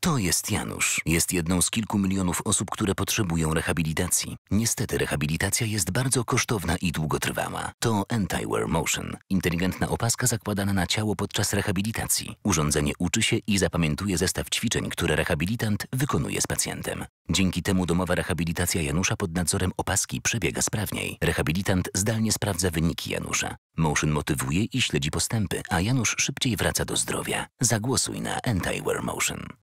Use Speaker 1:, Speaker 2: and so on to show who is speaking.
Speaker 1: To jest Janusz. Jest jedną z kilku milionów osób, które potrzebują rehabilitacji. Niestety rehabilitacja jest bardzo kosztowna i długotrwała. To Anti-Wear Motion. Inteligentna opaska zakładana na ciało podczas rehabilitacji. Urządzenie uczy się i zapamiętuje zestaw ćwiczeń, które rehabilitant wykonuje z pacjentem. Dzięki temu domowa rehabilitacja Janusza pod nadzorem opaski przebiega sprawniej. Rehabilitant zdalnie sprawdza wyniki Janusza. Motion motywuje i śledzi postępy, a Janusz szybciej wraca do zdrowia. Zagłosuj na Anti-Wear Motion.